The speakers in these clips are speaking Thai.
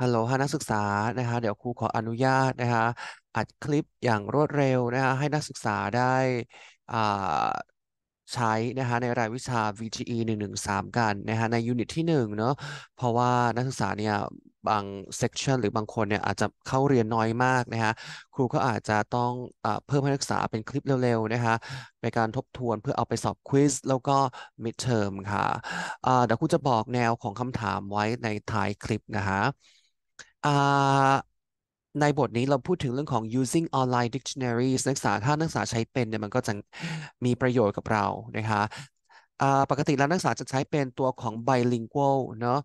ฮัลโหลฮะนักศึกษา นะคะเดี๋ยวครูขออนุญาตนะคะอัดคลิปอย่างรวดเร็วนะคะ ให้นักศึกษาได้อ่าใช้นะคะ ในรายวิชา VGE 113 กันนะคะ ในยูนิตที่1เนาะ เพราะว่านักศึกษาเนี่ยบางเซกชันหรือบางคนเนี่ยอาจจะเข้าเรียนน้อยมากนะคะ ครูก็อาจจะต้องอเพิ่มให้นักศึกษาเป็นคลิปเร็วๆนะคะ ในการทบทวนเพื่อเอาไปสอบควิสแล้วก็มิดเทอมค่ะะเดี๋ยวครูจะบอกแนวของคำถามไว้ในท้ายคลิปนะคะในบทนี้เราพูดถึงเรื่องของ using online dictionaries นักศึกษาถ้านักศึกษาใช้เป็นเนี่ยมันก็จะมีประโยชน์กับเรานะคะปกติแล้วนักศึกษาจะใช้เป็นตัวของ bilingual เนาะ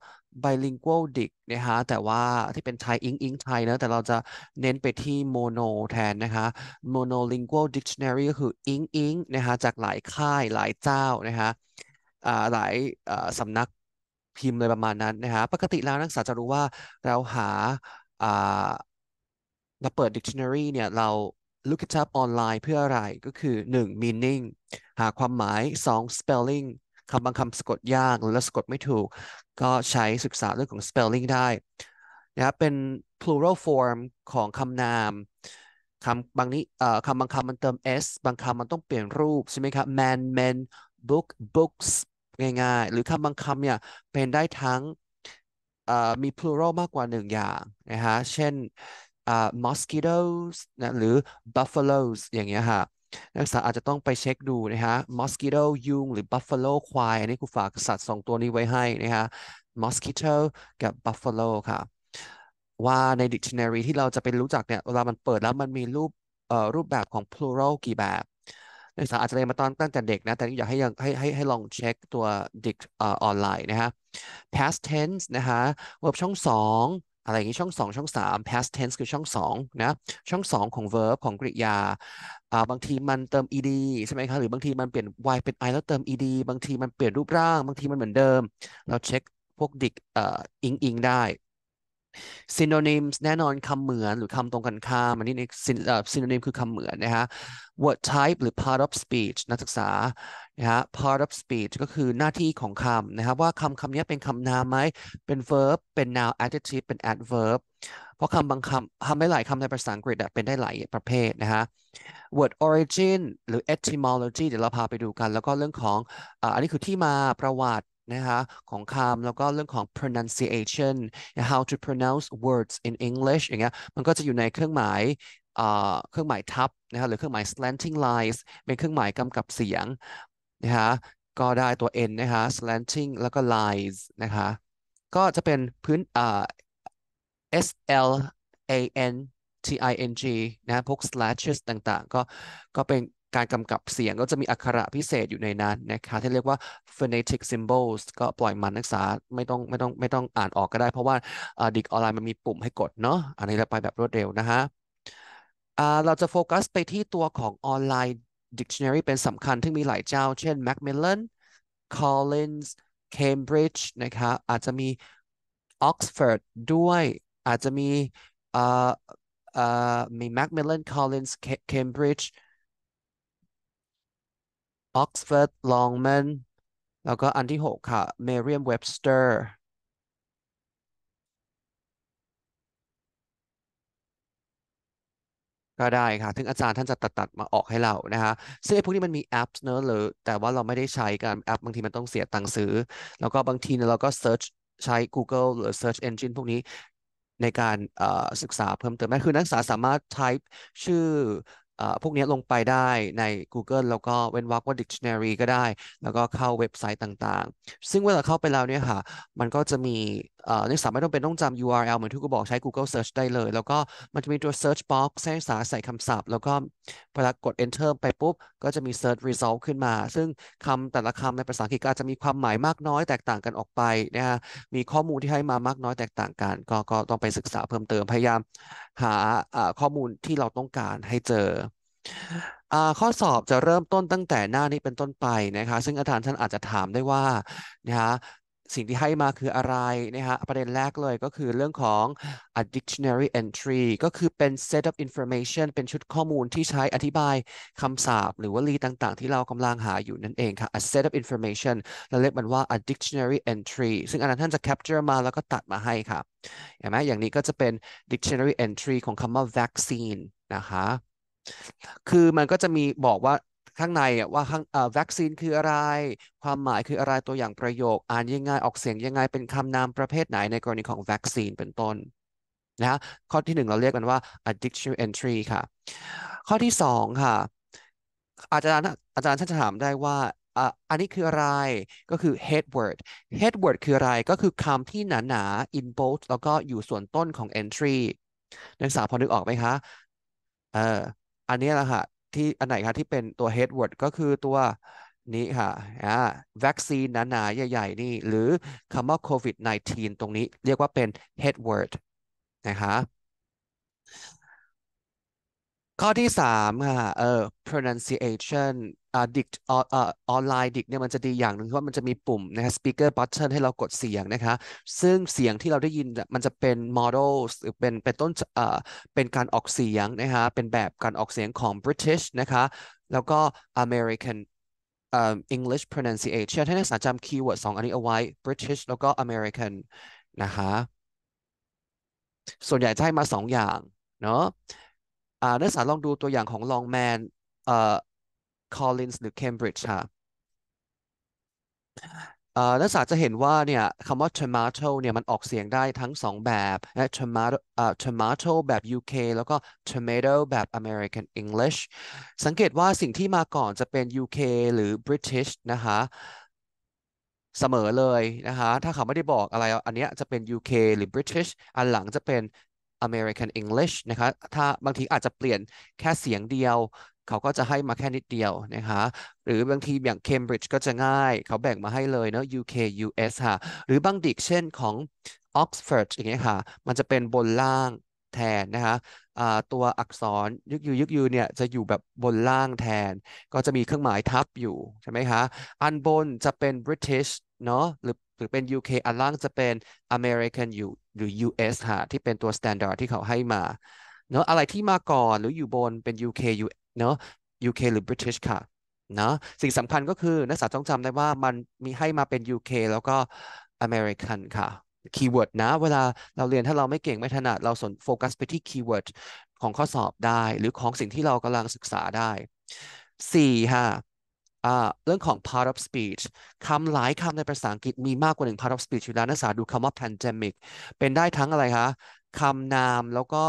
bilingual dic นะคะแต่ว่าที่เป็นไทย อิงอิงไทยนะแต่เราจะเน้นไปที่ mono แทนนะคะ monolingual dictionary ก็คืออิงอิงนะคะจากหลายค่ายหลายเจ้านะคะหลายสำนักพิมพ์เลยประมาณนั้นนะฮะปกติแล้วนักศึกษาจะรู้ว่าเราหาเราเปิด dictionary เนี่ยเรา look it up ออนไลน์เพื่ออะไรก็คือ 1. meaning หาความหมาย 2. spelling คำบางคำสะกดยากหรือสะกดไม่ถูก ก็ใช้ศึกษาเรื่องของ spelling ได้นะครับเป็น plural form ของคำนามคำบางนี้เอ่อคำบางคำมันเติม s บางคำมันต้องเปลี่ยนรูปใช่ไหมครับ man men book books ง่ายๆ หรือคำบางคำเนี่ยเป็นได้ทั้งมี plural มากกว่าหนึ่งอย่างนะฮะ เช่น mosquitoes นะหรือ buffaloes อย่างเงี้ยฮะนักศึกษาอาจจะต้องไปเช็คดูนะฮะ mosquito ยุง หรือ buffalo ควาย อันนี้ครูฝากสัตว์สองตัวนี้ไว้ให้นะฮะ mosquito กับ buffalo ค่ะ ว่าใน dictionary ที่เราจะไปรู้จักเนี่ยเวลามันเปิดแล้วมันมีรูปรูปแบบของ plural กี่แบบนักศึกษาอาจจะเรียนมาตอนตั้งแต่เด็กนะแต่อยากให้ยังให้ให้ให้ลองเช็คตัวดิกออนไลน์นะฮะ past tense นะฮะ verb ช่องสองอะไรอย่างนี้ช่องสองช่องสาม past tense คือช่องสองนะช่องสองของ verb ของกริยา บางทีมันเติม ed ใช่ไหมครับหรือบางทีมันเปลี่ยน y เป็น i แล้วเติม ed บางทีมันเปลี่ยนรูปร่าง บางทีมันเหมือนเดิม เราเช็คพวกดิกอิงอิงได้ synonyms แน่นอนคำเหมือนหรือคำตรงกันข้ามอันนี้ใน synonym คือคำเหมือนนะฮะ word type หรือ part of speech นักศึกษานะฮะ part of speech ก็คือหน้าที่ของคำนะครับว่าคำคำนี้เป็นคำนามไหมเป็น verb เป็น noun adjective เป็น adverb เพราะคำบางคำทำได้หลายคำในภาษาอังกฤษเป็นได้หลายประเภทนะฮะ word origin หรือ etymology เดี๋ยวเราพาไปดูกัน แล้วก็เรื่องของอันนี้คือที่มาประวัตินะคะของคำแล้วก็เรื่องของ pronunciation how to pronounce words in English อย่างเงี้ยมันก็จะอยู่ในเครื่องหมายเครื่องหมายทับนะคะหรือเครื่องหมาย slanting lines เป็นเครื่องหมายกำกับเสียงนะคะก็ได้ตัว n นะคะ slanting แล้วก็ lines นะคะ ก็จะเป็นพื้น s l a n t i n g นะพวก slashes ต่างๆก็ก็เป็นการกำกับเสียงก็จะมีอักขระพิเศษอยู่ในนั้นนะคะที่เรียกว่า phonetic symbols ก็ปล่อยมันนักศึกษาไม่ต้องไม่ต้องไม่ต้องอ่านออกก็ได้ เพราะว่าดิกออนไลน์มันมีปุ่มให้กดเนาะอันนี้เราไปแบบรวดเร็วนะฮะเราจะโฟกัสไปที่ตัวของออนไลน์ Dictionary เป็นสำคัญที่มีหลายเจ้า เช่น Macmillan Collins Cambridge นะคะอาจจะมี Oxford ด้วยอาจจะมีมี Macmillan Collins Cambridge Oxford Longman แล้วก็อันที่ 6 ค่ะ Merriam-Webster ก็ได้ค่ะ ถึงอาจารย์ท่านจะตัดตัดมาออกให้เรานะคะซึ่งไอ้พวกนี้มันมีแอปเนอะหรือแต่ว่าเราไม่ได้ใช้กันแอปบางทีมันต้องเสียตังค์ซื้อแล้วก็บางทีเราก็เซิร์ชใช้ Google หรือ Search Engine พวกนี้ในการศึกษาเพิ่มเติมแม้คือนักศึกษาสามารถ type ชื่อพวกนี้ลงไปได้ใน Google แล้วก็เว้นวรรคว่า dictionary ก็ได้ แล้วก็เข้าเว็บไซต์ต่างๆ ซึ่งเวลาเข้าไปแล้วเนี่ยค่ะมันก็จะมีเนักศึกษาไม่ต้องเป็นต้องจำ URL เหมือนที่กูบอกใช้ Google Search ได้เลย แล้วก็มันจะมีตัว search box ให้นักศึกษาใส่คำศัพท์ แล้วก็เวลากด enter ไปปุ๊บ ก็จะมี search result ขึ้นมา ซึ่งคำแต่ละคำในภาษาอังกฤษอาจจะมีความหมายมากน้อยแตกต่างกันออกไปนะฮะมีข้อมูลที่ให้มามากน้อยแตกต่างกัน ก็ก็ต้องไปศึกษาเพิ่มเติมพยายามหาข้อมูลที่เราต้องการให้เจอ ข้อสอบจะเริ่มต้นตั้งแต่หน้านี้เป็นต้นไปนะคะ ซึ่งอาจารย์ท่านอาจจะถามได้ว่า นะคะสิ่งที่ให้มาคืออะไรนะฮะประเด็นแรกเลยก็คือเรื่องของ a dictionary entry ก็คือเป็น set of information เป็นชุดข้อมูลที่ใช้อธิบายคำศัพท์หรือวลีต่างๆ ที่เรากำลังหาอยู่นั่นเองค่ะ a set of information เราเรียกมันว่า a dictionary entry ซึ่งอันนั้นท่านจะ capture มาแล้วก็ตัดมาให้ค่ะเห็นไหมอย่างนี้ก็จะเป็น dictionary entry ของคำว่า vaccine นะคะ คือมันก็จะมีบอกว่าข้างในว่าข้างวัคซีนคืออะไร ความหมายคืออะไรตัวอย่างประโยค อ่านยังไงออกเสียงยังไง เป็นคำนามประเภทไหนในกรณีของวัคซีนเป็นต้น นะข้อที่หนึ่งเราเรียกมันว่า a d d i c t i o n entry ค่ะ ข้อที่สองค่ะ อาจารย์อาจารย์ท่านจะถามได้ว่า อันนี้คืออะไรก็คือ head word head word คืออะไรก็คือคำที่หนาหนา in bold แล้วก็อยู่ส่วนต้นของ entry นักศึกษาพอนึกออกไหมคะเอออันนี้แหละค่ะที่อันไหนครับที่เป็นตัว head word ก็คือตัวนี้ค่ะอ่าวัคซีนหนาๆใหญ่ๆ นี่ หรือคำว่า covid 19 ตรงนี้เรียกว่าเป็น head word นะคะข้อที่สามค่ะเอ่อ pronunciation อ่าิก c t ออนไลน์ดิกเนี่ยมันจะดีอย่างหนึ่งว่ามันจะมีปุ่มนะคะ speaker button ให้เรากดเสียงนะคะซึ่งเสียงที่เราได้ยินมันจะเป็น models หรือเป็นเป็นต้นอ่าเป็นการออกเสียงนะคะเป็นแบบการออกเสียงของ British นะคะแล้วก็ American เอ่อ English pronunciation ให้นักศึกษาจำคีย์เวิร์ดสองอันนี้เอาไว้ British แล้วก็ American นะคะส่วนใหญ่จะให้มาสองอย่างเนาะนักศึกษาลองดูตัวอย่างของลองแมนเอ่อคอลลินส์หรือเคมบริดจ์ค่ะนักศึกษาจะเห็นว่าเนี่ยคำว่า tomato เนี่ยมันออกเสียงได้ทั้งสองแบบนะ tomato uh, tomato แบบ UK แล้วก็ tomato แบบ American English สังเกตว่าสิ่งที่มาก่อนจะเป็น UK หรือ British นะคะเสมอเลยนะคะถ้าเขาไม่ได้บอกอะไร อันนี้จะเป็น UK หรือ British อันหลังจะเป็น American English นะคะถ้าบางทีอาจจะเปลี่ยนแค่เสียงเดียว เขาก็จะให้มาแค่นิดเดียวนะคะ หรือบางทีอย่าง Cambridge ก็จะง่ายเขาแบ่งมาให้เลยเนาะ UK US ค่ะ หรือบางดิกเช่นของ Oxford อย่างเงี้ยค่ะ มันจะเป็นบนล่างแทนนะคะตัวอักษรยึกยูยึกยูเนี่ยจะอยู่แบบบนล่างแทน ก็จะมีเครื่องหมายทับอยู่ใช่ไหมคะ อันบนจะเป็น British เนาะ หรือรือเป็น UK อันล่างจะเป็น American อยู่หรือ US ฮะที่เป็นตัว standard ที่เขาให้มาเนาะอะไรที่มาก่อนหรืออยู่บนเป็น UK เนาะ UK หรือ British ค่ะนะสิ่งสำคัญก็คือนักศึกษาต้องจำได้ว่ามันมีให้มาเป็น UK แล้วก็ American ค่ะ คีย์เวิร์ดนะ เวลาเราเรียนถ้าเราไม่เก่ง ไม่ถนัดเราสนโฟกัสไปที่คีย์เวิร์ด ของข้อสอบได้ หรือของสิ่งที่เรากำลังศึกษาได้4ค่ะเรื่องของ part of speech คำหลายคำในภาษาอังกฤษมีมากกว่าหนึ่ง part of speech อยู่แล้วนักศึกษาดูคำว่า pandemic เป็นได้ทั้งอะไรคะคำนามแล้วก็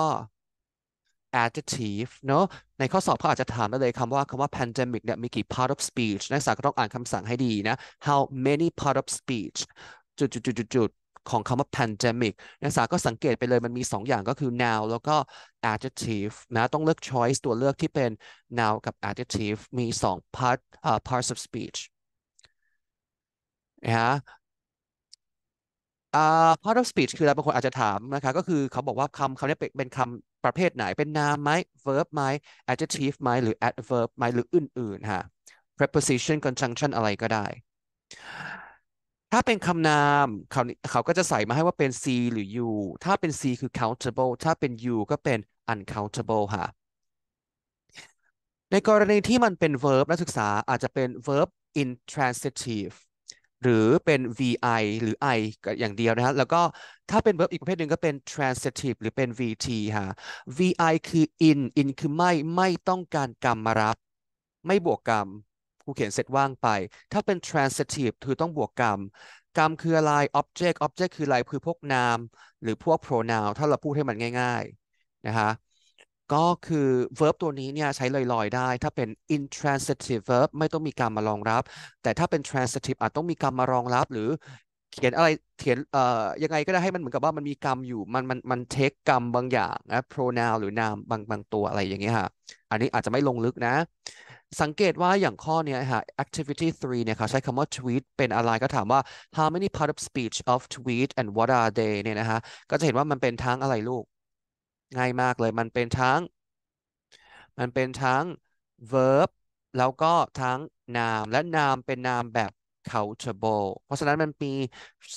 adjective เนอะในข้อสอบเขาอาจจะถามได้เลยคำว่าคำว่า pandemic เนี่ยมีกี่ part of speech นักศึกษาก็ต้องอ่านคำสั่งให้ดีนะ how many part of speech จุดจุดจุดจุดของคำว่า pandemic นักศึกษาก็สังเกตไปเลย มันมี2ออย่างก็คือ noun แล้วก็ adjective นะต้องเลือก choice ตัวเลือกที่เป็น noun กับ adjective มี2 part uh, parts of speech นะฮะ uh, part of speech คือเราบางคนอาจจะถามนะคะก็คือเขาบอกว่าคำคำนี้เป็นคำประเภทไหนเป็นนามไหม verb ไหม adjective ไหมหรือ adverb ไหมหรืออื่นๆ ฮะ preposition conjunction อะไรก็ได้ถ้าเป็นคำนามเขาเขาก็จะใส่มาให้ว่าเป็น C หรือ U ถ้าเป็น C คือ countable ถ้าเป็น U ก็เป็น uncountable ค่ะ ในกรณีที่มันเป็น verb นักศึกษาอาจจะเป็น verb intransitive หรือเป็น vi หรือ i อย่างเดียวนะฮะ แล้วก็ถ้าเป็น verb อีกประเภทหนึ่งก็เป็น transitive หรือเป็น vt ค่ะ vi คือ in in คือไม่ไม่ต้องการกรรมมารับ ไม่บวกกรรมกูเขียนเสร็จว่างไป ถ้าเป็น transitive คือต้องบวกกรรม กรรมคืออะไร object object คืออะไร คือพวกนาม หรือพวก pronoun ถ้าเราพูดให้มันง่ายๆ นะคะก็คือ verb ตัวนี้เนี่ยใช้ลอยๆได้ ถ้าเป็น intransitive verb ไม่ต้องมีกรรมมารองรับ แต่ถ้าเป็น transitive อาจต้องมีกรรมมารองรับ หรือเขียนอะไรเขียนเอ่อยังไงก็ได้ให้มันเหมือนกับว่า มันมีกรรมอยู่ มันมันมันเทคกรรมบางอย่างนะ pronoun หรือนามบางบางตัวอะไรอย่างเงี้ยค่ะอันนี้อาจจะไม่ลงลึกนะสังเกตว่าอย่างข้อนี้ฮะ activity 3เนี่ยค่ะใช้คำว่า tweet เป็นอะไรก็ถามว่า how many part of speech of tweet and what are they เนี่ยนะฮะ ก็จะเห็นว่ามันเป็นทั้งอะไรลูก ง่ายมากเลย มันเป็นทั้ง มันเป็นทั้ง verb แล้วก็ทั้ง noun และ noun เป็น noun แบบ countable เพราะฉะนั้นมันมี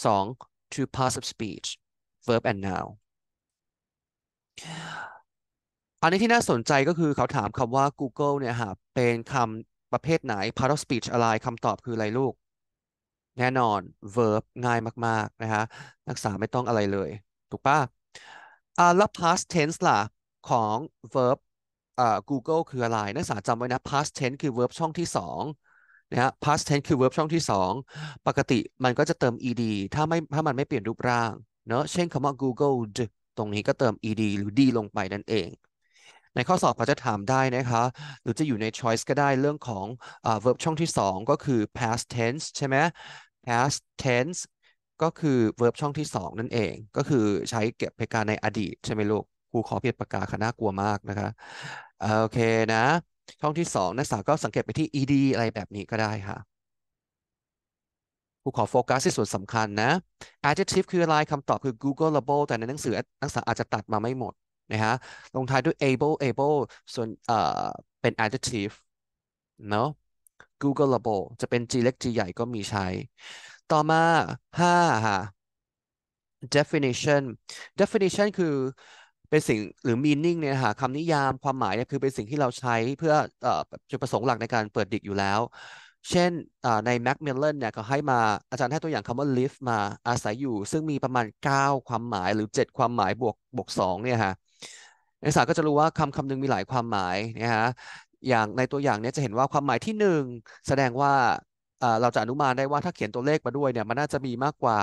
2 two parts of speech verb and noun อันนี้ที่น่าสนใจก็คือเขาถามคำว่า Google เนี่ยฮะเป็นคำประเภทไหน part of speech อะไรคำตอบคืออะไรลูก แน่นอน verb ง่ายมาก ๆ นะฮะ นักศึกษาไม่ต้องอะไรเลยถูกปะอ่าแล้ว past tense ล่ะของ verb อ่า Google คืออะไรนักศึกษาจำไว้นะ past tense คือ verb ช่องที่สองนะฮะ past tense คือ verb ช่องที่สองปกติมันก็จะเติม ed ถ้าไม่ถ้ามันไม่เปลี่ยนรูปร่างเนอะเช่นคำว่า g o o g l e ตรงนี้ก็เติม ed หรือ d ลงไปนั่นเองในข้อสอบเขาจะถามได้นะคะ หรือจะอยู่ใน choice ก็ได้เรื่องของ verb ช่องที่ 2 ก็คือ past tense ใช่ไหม past tense ก็คือ verb ช่องที่ 2 นั่นเอง ก็คือใช้เก็บเพการในอดีต ใช่ไหมลูกครูขอเปลี่ยนปากกาค่ะน่ากลัวมากนะคะโอเคนะ ช่องที่ 2 นักศึกษาก็สังเกตไปที่ ed อะไรแบบนี้ก็ได้ค่ะ ครูขอโฟกัสที่ส่วนสำคัญนะ adjective คืออะไรคำตอบคือ googleable แต่ในหนังสือนักศึกษาอาจจะตัดมาไม่หมดนะฮะลงท้ายด้วย able able ส่วนเอ่อเป็น adjective เนาะ Googleable จะเป็น G เล็ก G ใหญ่ก็มีใช้ ต่อมา5ฮะ definition definition คือเป็นสิ่งหรือ meaning เนี่ยฮะคำนิยามความหมายเนี่ยคือเป็นสิ่งที่เราใช้เพื่ออจุดประสงค์หลักในการเปิดดิกอยู่แล้ว เช่นใน Macmillan เนี่ยก็ให้มาอาจารย์ให้ตัวอย่างคำว่า live มาอาศัยอยู่ ซึ่งมีประมาณ 9 ความหมายหรือ 7 ความหมายบวกบวก2เนี่ยฮะนักศึกษาก็จะรู้ว่าคำคำหนึ่งมีหลายความหมายนะฮะ อย่างในตัวอย่างนี้จะเห็นว่าความหมายที่หนึ่งแสดงว่าเราจะอนุมานได้ว่าถ้าเขียนตัวเลขมาด้วยเนี่ยมันน่าจะมีมากกว่า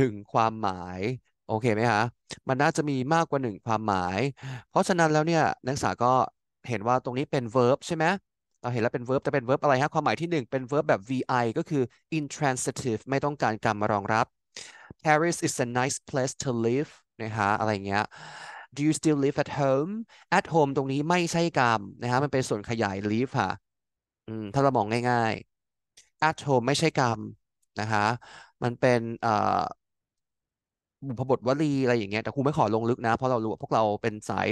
1ความหมายโอเคไหมฮะมันน่าจะมีมากกว่า1ความหมายเพราะฉะนั้นแล้วเนี่ยนักศึกษาก็เห็นว่าตรงนี้เป็น verb ใช่ไหมเราเห็นแล้วเป็น verb แต่เป็น verb อะไรฮะความหมายที่1เป็น verb แบบ vi ก็คือ intransitive ไม่ต้องการกรรมมารองรับ Paris is a nice place to live นะฮะอะไรเงี้ย do you still live at home at home ตรงนี้ไม่ใช่กรรมนะฮะ มันเป็นส่วนขยาย live ค่ะถ้าเรามองง่าย ๆ at home ไม่ใช่กรรมนะคะ มันเป็นบุพบทวลีอะไรอย่างเงี้ย แต่ครูไม่ขอลงลึกนะ เพราะเรารู้ว่าพวกเราเป็นสาย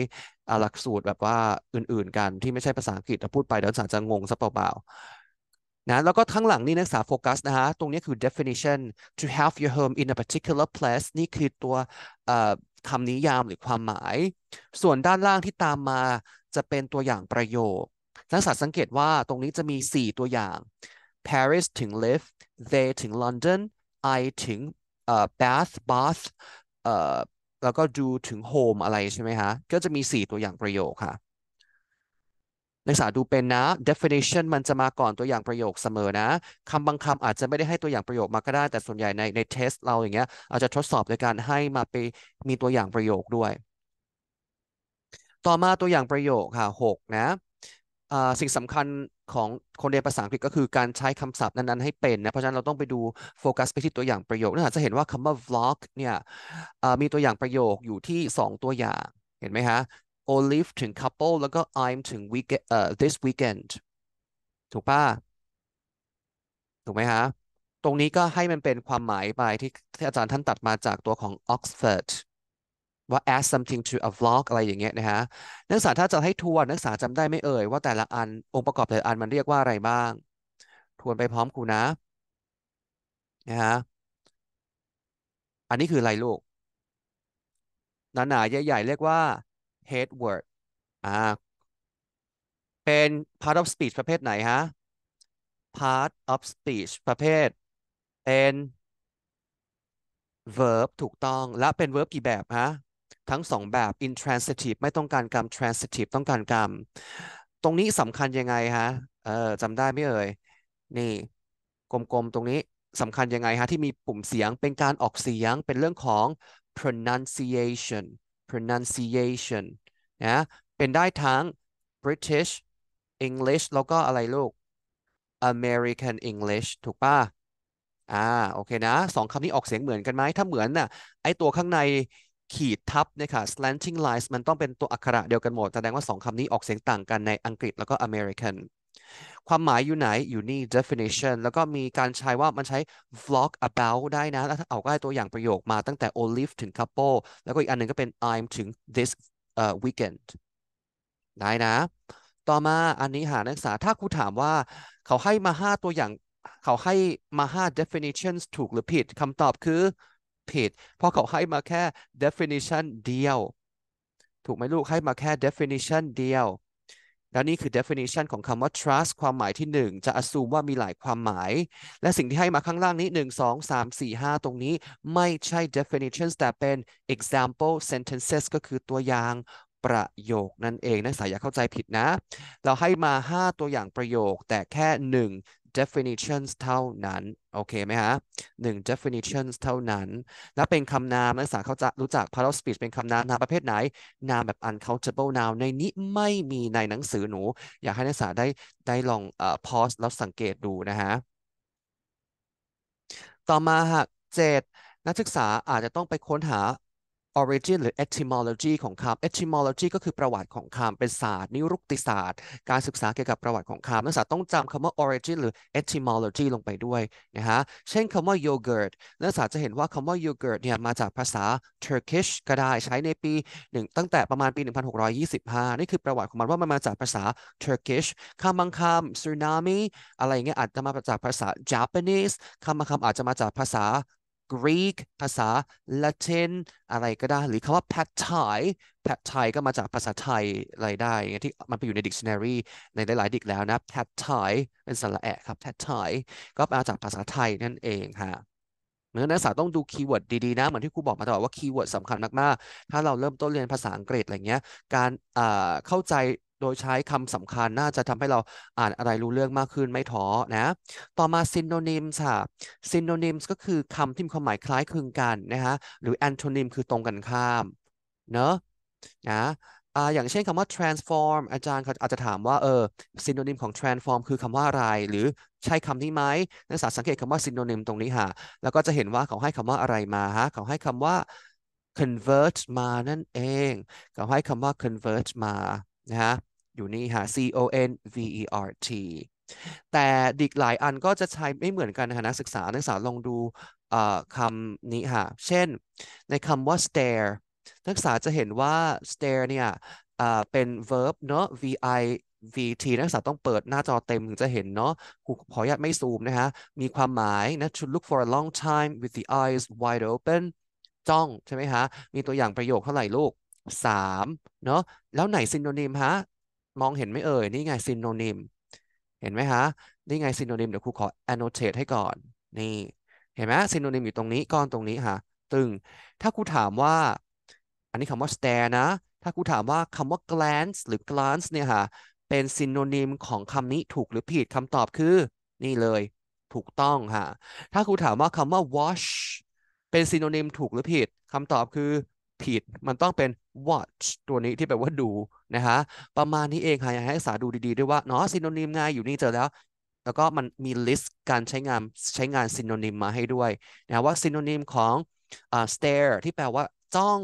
หลักสูตรแบบว่าอื่น ๆกันที่ไม่ใช่ภาษาอังกฤษแต่พูดไปเดี๋ยวสาจะงงซะเปล่าๆนะ แล้วก็ข้างหลังนี่นักศึกษาโฟกัสนะฮะตรงนี้คือ definition to have your home in a particular place นี่คือตัวคำนิยามหรือความหมาย ส่วนด้านล่างที่ตามมาจะเป็นตัวอย่างประโยค นักศึกษาสังเกตว่าตรงนี้จะมี 4 ตัวอย่าง Paris ถึง Liv they ถึง London I ถึง Bath Bath แล้วก็ do ถึง home อะไรใช่ไหมฮะก็จะมี 4 ตัวอย่างประโยคค่ะนักศึกษาดูเป็นนะ definition มันจะมาก่อนตัวอย่างประโยคเสมอนะคำบางคำอาจจะไม่ได้ให้ตัวอย่างประโยคมาก็ได้ แต่ส่วนใหญ่ในในเทสเราอย่างเงี้ยอาจจะทดสอบโดยการให้มาไปมีตัวอย่างประโยคด้วย ต่อมาตัวอย่างประโยคค่ะหกนะสิ่งสำคัญของคนเรียนภาษาอังกฤษก็คือการใช้คำศัพท์นั้นๆให้เป็นนะเพราะฉะนั้นเราต้องไปดูโฟกัสไปที่ตัวอย่างประโยคนะจะเห็นว่าคำว่า vlog เนี่ยมีตัวอย่างประโยคอยู่ที่ 2 ตัวอย่างเห็นไหมฮะ olive ถึง couple แล้วก็ I'm ถึง weekend เอ่อ this weekend ถูกป่ะ ถูกไหมฮะตรงนี้ก็ให้มันเป็นความหมายไปที่ที่อาจารย์ท่านตัดมาจากตัวของ Oxford ว่า add something to a vlog อะไรอย่างเงี้ยนะฮะนักศึกษาถ้าจะให้ทวนนักศึกษาจำได้ไม่เอ่ย ว่าแต่ละอัน องค์ประกอบแต่ละอันมันเรียกว่าอะไรบ้าง ทวนไปพร้อมครูนะนะฮะอันนี้คืออะไรลูกหนาๆใหญ่ๆเรียกว่า head word อ่าเป็น part of speech ประเภทไหนฮะ part of speech ประเภทเป็น verb ถูกต้อง และเป็น verb กี่แบบฮะทั้งสองแบบ intransitive ไม่ต้องการกรรม transitive ต้องการกรรมตรงนี้สำคัญยังไงฮะ เออจำได้ไม่เอ่ยนี่กลมๆ ตรงนี้สำคัญยังไงฮะที่มีปุ่มเสียงเป็นการออกเสียงเป็นเรื่องของ pronunciation pronunciation นะเป็นได้ทั้ง British English แล้วก็อะไรลูก American English ถูกป่ะอ่า โอเคนะสองคำนี้ออกเสียงเหมือนกันไหมถ้าเหมือนน่ะไอตัวข้างในขีดทับเนี่ยค่ะ slanting lines มันต้องเป็นตัวอักขระ เดียวกันหมด แสดงว่าสองคำนี้ออกเสียงต่างกัน ในอังกฤษแล้วก็ American ความหมายอยู่ไหนอยู่นี่ definition แล้วก็มีการใช้ว่ามันใช้ vlog about ได้นะ แล้วถ้าเอาก็ได้ตัวอย่างประโยคมาตั้งแต่ olive ถึง couple แล้วก็อีกอันหนึ่งก็เป็น I'm ถึง this uh, weekend ได้นะ ต่อมาอันนี้หานักศึกษาถ้าครูถามว่าเขาให้มาห้าตัวอย่างเขาให้มาห้า definitions ถูกหรือผิดคำตอบคือผิดเพราะเขาให้มาแค่ definition เดียว ถูกไหมลูกให้มาแค่ definition เดียวแล้วนี่คือ definition ของคำว่า trust ความหมายที่ 1 จะ assume ว่ามีหลายความหมาย และสิ่งที่ให้มาข้างล่างนี้ 1 2 3 4 5 ตรงนี้ไม่ใช่ definition แต่เป็น example sentences ก็คือตัวอย่างประโยคนั่นเองนักศึกษาอย่าเข้าใจผิดนะ เราให้มา 5 ตัวอย่างประโยคแต่แค่ 1 definitions เท่านั้นโอเคไหมฮะหนึ่ง definitions เท่านั้นแล้วเป็นคำนาม นักศึกษาเขาจะรู้จัก parallel speech เป็นคำนามนามประเภทไหน นามแบบ uncountable noun ในนี้ไม่มีในหนังสือหนู อยากให้นักศึกษาได้ได้ลองเอ่อ pause แล้วสังเกตดูนะฮะ ต่อมาหากเจ็ดนักศึกษาอาจจะต้องไปค้นหา origin หรือ etymology ของคำ etymology ก็คือประวัติของคำเป็นศาสตร์ นิรุกติศาสตร์ การศึกษาเกี่ยวกับประวัติของคำนักศึกษาต้องจำคำว่า origin หรือ etymology ลงไปด้วยนะฮะเช่นคำว่า yogurt นักศึกษาจะเห็นว่าคำว่า yogurt เนี่ยมาจากภาษา Turkish ก็ได้ใช้ในปีหนึ่งตั้งแต่ประมาณปี1625นี่คือประวัติของมันว่ามันมาจากภาษา Turkish คำบางคำ tsunami อะไรเงี้ยอาจจะมาจากภาษา Japanese คำบางคำอาจจะมาจากภาษากรีก ภาษาละตินอะไรก็ได้ หรือคำว่าแพทไทยแพทไทยก็มาจากภาษาไทยอะไรได้ที่มันไปอยู่ในดิกชันนารีในหลายๆดิกแล้วนะแพทไทยเป็นสระแอะครับแพทไทยก็มาจากภาษาไทยนั่นเองค่ะเนื้อนักศึกษาต้องดูคีย์เวิร์ดดีๆนะ เหมือนที่ครูบอกมาตลอดว่าคีย์เวิร์ดสำคัญมากๆ ถ้าเราเริ่มต้นเรียนภาษาอังกฤษอะไรเงี้ย การเข้าใจโดยใช้คำสำคัญน่าจะทำให้เราอ่านอะไรรู้เรื่องมากขึ้นไม่ท้อนะ ต่อมา synonyms ค่ะ synonyms ก็คือคำที่มีความหมายคล้ายคลึงกันนะฮะหรือ antonym คือตรงกันข้ามเนาะนะอย่างเช่นคำว่า transform อาจารย์เขาอาจจะถามว่าเออ synonym ของ transform คือคำว่าอะไร หรือใช่คำนี้ไหมนักศึกษาสังเกตคำว่า synonym ตรงนี้ค่ะแล้วก็จะเห็นว่าเขาให้คำว่าอะไรมาฮะเขาให้คำว่า convert มานั่นเองเขาให้คำว่า convert มา นะฮะอยู่นี่ค่ะ C O N V E R T แต่ดิกหลายอันก็จะใช้ไม่เหมือนกันนะนักศึกษา นักศึกษาลองดูคำนี้ค่ะเช่นในคำว่า stare นักศึกษาจะเห็นว่า stare เนี่ยเป็น verb เนอะ V I VT นักศึกษาต้องเปิดหน้าจอเต็มถึงจะเห็นเนาะูขออนุญาตไม่ซูมนะฮะมีความหมายนะ should look for a long time with the eyes wide open จ้องใช่ไหมฮะมีตัวอย่างประโยคเท่าไหร่ลูก3เนาะ แล้วไหนซินโนนิมฮะมองเห็นไม่เอ่ยนี่ไงซินโนนิม เห็นไหมฮะนี่ไงซินโนนิมเดี๋ยวครูขอ annotate ให้ก่อน นี่ เห็นไหมซินโนนิมอยู่ตรงนี้ก้อนตรงนี้ฮะตึงถ้าครูถามว่าอันนี้คำว่า stare นะถ้าครูถามว่าคำว่า glance หรือ glance เนี่ยฮะเป็นซินโนนิมของคำนี้ถูกหรือผิดคำตอบคือ นี่เลย ถูกต้องฮะถ้าครูถามว่าคำว่า wash เป็นซินโนนิมถูกหรือผิดคำตอบคือผิดมันต้องเป็น watch ตัวนี้ที่แปลว่าดู นะฮะประมาณนี้เองค่ะอยากให้ศึกษาดูดีๆด้วยว่าเนาะซินโนนิมไงอยู่นี่เจอแล้วแล้วก็มันมีลิสต์การใช้งานใช้งานซินโนนิมมาให้ด้วยนะว่าซินโนนิมของอ่า stare ที่แปลว่าจ้อง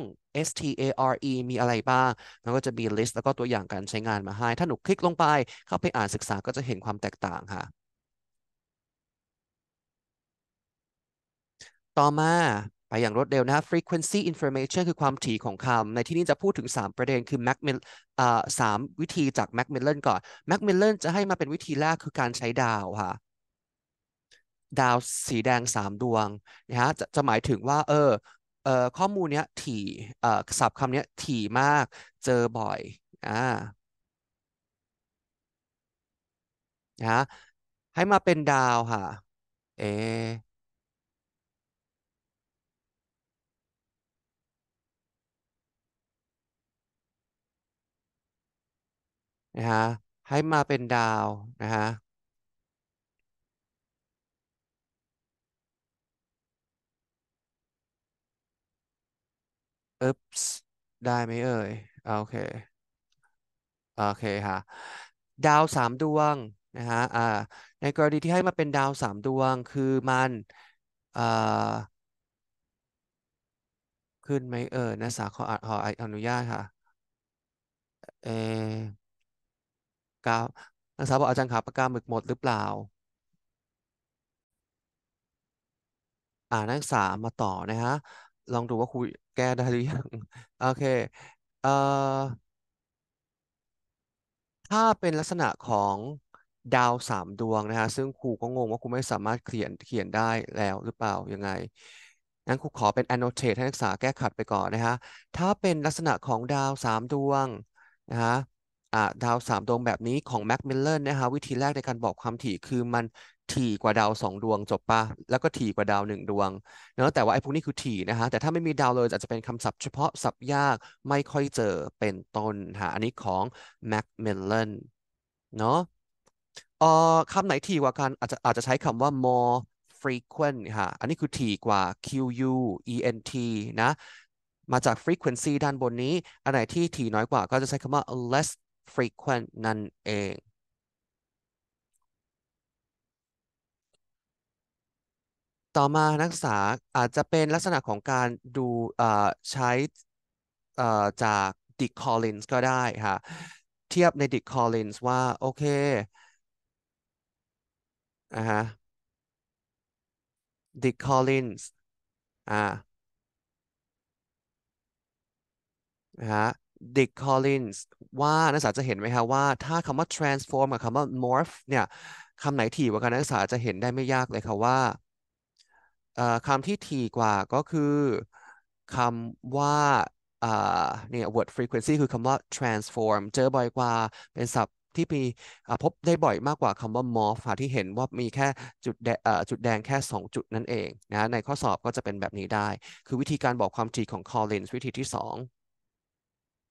S T A R E มีอะไรบ้างแล้วก็จะมีลิสต์แล้วก็ตัวอย่างการใช้งานมาให้ ถ้าหนูคลิกลงไปเข้าไปอ่านศึกษาก็จะเห็นความแตกต่างค่ะ ต่อมาไปอย่างรวดเร็วนะ frequency information คือความถี่ของคำ ในที่นี้จะพูดถึง 3 ประเด็นคือ Mac m i l สามวิธีจาก Mac m i l l a n ก่อน Mac m i l l a n จะให้มาเป็นวิธีแรกคือการใช้ดาวค่ะ ดาวสีแดง 3 ดวงนะฮะจะจะหมายถึงว่า เออเออข้อมูลเนี้ยถี่ศัพท์คำเนี้ยถี่มาก เจอบ่อยอ่านะ ให้มาเป็นดาวค่ะ เอนะฮะ ให้มาเป็นดาว นะฮะอึ๊บได้ไหมเอ่ย โอเค โอเคค่ะดาวสามดวง นะฮะอ่าในกรณีที่ให้มาเป็น ดาวสามดวงคือมันอ่าขึ้นไหมเอ่ยนักศึกษาขอขออนุญาตค่ะเอกานักศึกษาบอกอาจารย์ขาปากกาหมึกหมดหรือเปล่า อ่านักศึกษามาต่อนะฮะลองดูว่าครูแก้ได้หรือยัง โอเค เอ่อถ้าเป็นลักษณะของดาวสามดวงนะฮะซึ่งครูก็งงว่าครูไม่สามารถเขียนเขียนได้แล้วหรือเปล่า ยังไง งั้นครูขอเป็น annotate ให้นักศึกษาแก้ขัดไปก่อนนะฮะถ้าเป็นลักษณะของดาวสามดวงนะฮะดาว3ดวงแบบนี้ของแม็กมิลเลอร์นะฮะวิธีแรกในการบอกความถี่คือมันถี่กว่าดาว2ดวงจบปะแล้วก็ถี่กว่าดาว1ดวงเนาะแต่ว่าไอ้พวกนี้คือถี่นะฮะแต่ถ้าไม่มีดาวเลยอาจจะเป็นคำศัพท์เฉพาะศัพท์ยากไม่ค่อยเจอเป็นต้นฮะอันนี้ของกม c ลเลอร์เนาะเอ่อคำไหนถี่กว่ากันอาจจะอาจจะใช้คำว่า more frequent ค่ะอันนี้คือถี่กว่า QU ENT นะมาจาก frequency ด้านบนนี้อันไหนที่ถี่น้อยกว่าก็จะใช้คำว่า less frequent นั่นเอง ต่อมา นักศึกษาอาจจะเป็นลักษณะของการดู ใช้จาก Dick Collins ก็ได้ค่ะ เทียบใน Dick Collins ว่า โอเค่าฮะ Dick Collins อ่าฮะดิกคอลินส์ว่านักศึกษาจะเห็นไหมคะ ว่าถ้าคำว่า transform กับคำว่า morph เนี่ยคำไหนถี่กว่ากันนักศึกษาจะเห็นได้ไม่ยากเลยค่ะว่าคำที่ถี่กว่าก็คือคำว่าเนี่ย word frequency คือคำว่า transform เจอบ่อยกว่าเป็นศัพท์ที่มีพบได้บ่อยมากกว่าคำว่า morph ที่เห็นว่ามีแค่จุดแดงจุดแดงแค่ 2 จุดนั่นเองนะในข้อสอบก็จะเป็นแบบนี้ได้ คือวิธีการบอกความถี่ของ Collins วิธีที่ 2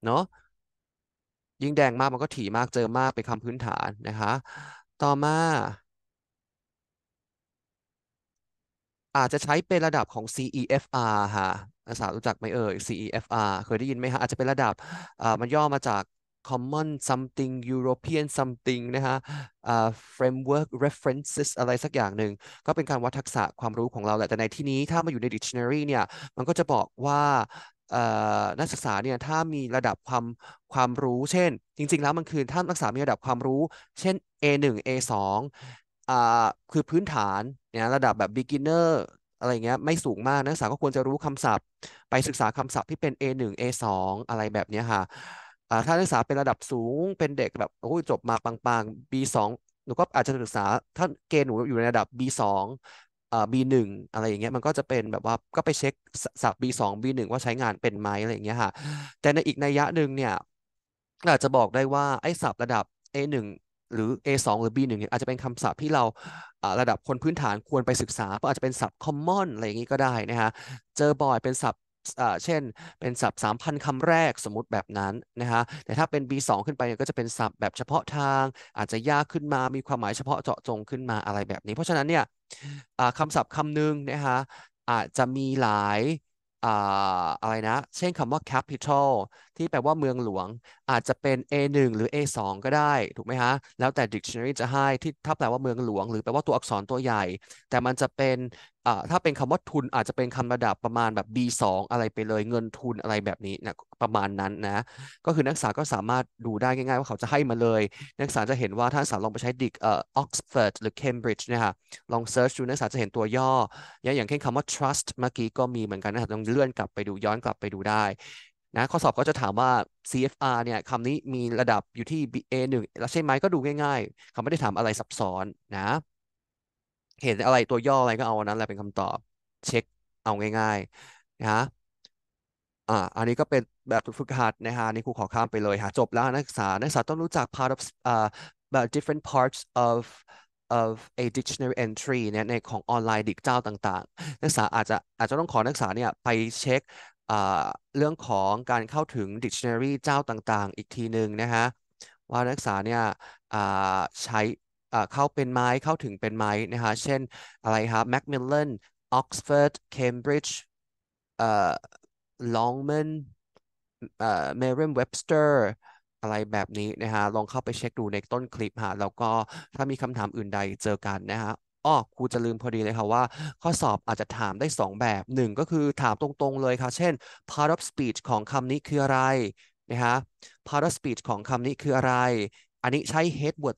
เนาะยิ่งแดงมากมันก็ถี่มากเจอมากเป็นคำพื้นฐานนะคะต่อมา อาจจะใช้เป็นระดับของ CEFR ค่ะภาษารู้จักไหมเอ่ย CEFR เคยได้ยินไหมฮะ อาจจะเป็นระดับมันย่อมาจาก Common Something European Something นะฮะ Framework References อะไรสักอย่างหนึ่ง ก็เป็นการวัดทักษะความรู้ของเราแหละแต่ในที่นี้ถ้ามาอยู่ใน Dictionary เนี่ยมันก็จะบอกว่านักศึกษาเนี่ยถ้ามีระดับความความรู้เช่น จริงๆแล้วมันคือถ้านักศึกษามีระดับความรู้ เช่น A1 A2 อ่าคือพื้นฐานเนี่ยระดับแบบ beginner อะไรเงี้ยไม่สูงมาก นักศึกษาก็ควรจะรู้คำศัพท์ ไปศึกษาคำศัพท์ที่เป็น A1 A2 อะไรแบบนี้ค่ะถ้านักศึกษาเป็นระดับสูงเป็นเด็กแบบโอ้ยจบมาปังๆ B2 หนูก็อาจจะศึกษาถ้าเกณฑ์หนูอยู่ในระดับ B2 อ่า B1 อะไรอย่างเงี้ยมันก็จะเป็นแบบว่า ก็ไปเช็คสับ B2 B1 ว่าใช้งานเป็นไหมอะไรอย่างเงี้ยค่ะแต่ในอีกนัยยะหนึ่งเนี่ยอาจจะบอกได้ว่าไอ้ศัพท์ระดับ A1 หรือ A2 หรือ B1 เนี่ยอาจจะเป็นคำศัพท์ที่เราระดับคนพื้นฐานควรไปศึกษาเพราะอาจจะเป็นศัพท์ common อะไรอย่างนี้ก็ได้นะฮะเจอบ่อยเป็นศัพท์เช่นเป็นศัพท์3,000 คำแรกสมมติแบบนั้นนะฮะแต่ถ้าเป็น B2 ขึ้นไปเนี่ยก็จะเป็นศัพท์แบบเฉพาะทาง อาจจะยากขึ้นมามีความหมายเฉพาะเจาะจงขึ้นมาอะไรแบบนี้ เพราะฉะนั้นเนี่ยคำศัพท์คำหนึ่งนะคะอาจจะมีหลายอะไรนะเช่นคำว่า capital ที่แปลว่าเมืองหลวงอาจจะเป็น A1 หรือ A2 ก็ได้ถูกไหมฮะแล้วแต่ dictionary จะให้ที่ถ้าแปลว่าเมืองหลวง หรือแปลว่าตัวอักษรตัวใหญ่ แต่มันจะเป็นถ้าเป็นคำว่าทุนอาจจะเป็นคำระดับประมาณแบบ B2 อะไรไปเลยเงินทุนอะไรแบบนี้นะประมาณนั้นนะก็คือนักศึกษาก็สามารถดูได้ง่าย ๆ ว่าเขาจะให้มาเลย นักศึกษาจะเห็นว่าถ้านักศึกษาลองไปใช้ดิกเอ่อ Oxford หรือ Cambridge นะฮะลองเซิร์ชดูนักศึกษาจะเห็นตัวย่ออย่างเช่นคำว่า trust เมื่อกี้ก็มีเหมือนกันนะลองเลื่อนกลับไปดูย้อนกลับไปดูได้นะข้อสอบก็จะถามว่า CFR เนี่ยคำนี้มีระดับอยู่ที่ B A1 แล้วใช่ไหมก็ดูง่ายๆเขาไม่ได้ถามอะไรซับซ้อนนะ เห็นอะไรตัวย่ออะไรก็เอานั้นแหละเป็นคำตอบเช็คเอาง่ายๆนะอ่าอันนี้ก็เป็นแบบฝึกหัดนะฮะ นี่ครูขอข้ามไปเลยหาจบแล้วนักศึกษา นักศึกษาต้องรู้จัก part of อ่า u t different parts of of a dictionary entry เนี่ยในของออนไลน์ดิกเจ้าต่างๆ นักศึกษาอาจจะอาจจะต้องขอนักศึกษาเนี่ยไปเช็คเรื่องของการเข้าถึง Dictionary เจ้าต่างๆ อีกทีหนึ่งนะฮะว่านักศึกษาเนี่ยใช้เข้าเป็นไม้เข้าถึงเป็นไม้นะฮะเช่น อะไรครับ Macmillan Oxford Cambridge อ Longman ่ Merriam-Webster อะไรแบบนี้นะฮะลองเข้าไปเช็คดูในต้นคลิปฮะแล้วก็ถ้ามีคำถามอื่นใดเจอกันนะฮะอ๋อครูจะลืมพอดีเลยค่ะว่าข้อสอบอาจจะถามได้ 2 แบบหนึ่งก็คือถามตรงๆเลยค่ะ เช่น part of speech ของคำนี้คืออะไรนะคะ part of speech ของคำนี้คืออะไร อันนี้ใช้ head word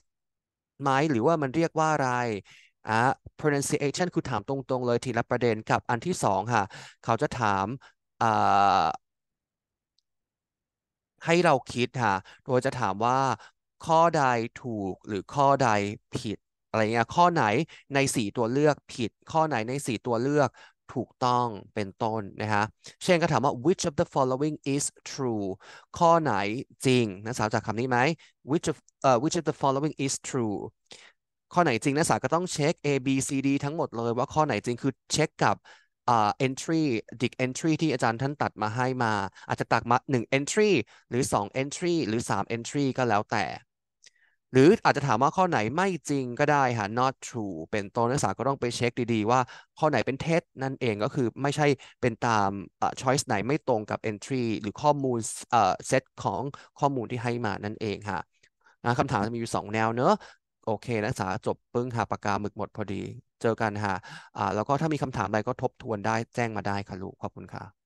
ไหมหรือว่ามันเรียกว่าอะไรอ่ะ pronunciation คือถามตรงๆเลยทีละประเด็นกับอันที่สองค่ะ เขาจะถามอ่าให้เราคิดค่ะ โดยจะถามว่าข้อใดถูกหรือข้อใดผิดอะไรเงี้ยข้อไหนใน 4 ตัวเลือกผิด ข้อไหนใน 4 ตัวเลือกถูกต้องเป็นต้นนะฮะ เช่นก็ถามว่า which of the following is true ข้อไหนจริง นักศึกษาจากคำนี้ไหม which of uh, which of the following is true ข้อไหนจริง นักศึกษาก็ต้องเช็ค A B C D ทั้งหมดเลยว่าข้อไหนจริงคือเช็คกับ uh, entry d i c entry ที่อาจารย์ท่านตัดมาให้มา อาจจะตัดมา 1 entry หรือ 2 entry หรือ 3 entry ก็แล้วแต่หรืออาจจะถามว่าข้อไหนไม่จริงก็ได้ค่ะ not true เป็นต้นนักศึกษาก็ต้องไปเช็คดีๆ ว่าข้อไหนเป็นเท็จนั่นเองก็คือไม่ใช่เป็นตาม choice ไหนไม่ตรงกับ entry หรือข้อมูลเซตของข้อมูลที่ให้มานั่นเองค่ะนะคำถามจะมีอยู่ 2 แนวเนอะ โอเค นักศึกษาจบปึ้งหาปากกาหมึกหมดพอดีเจอกันค่ะ แล้วก็ถ้ามีคำถามอะไรก็ทบทวนได้แจ้งมาได้ค่ะลูกขอบคุณค่ะ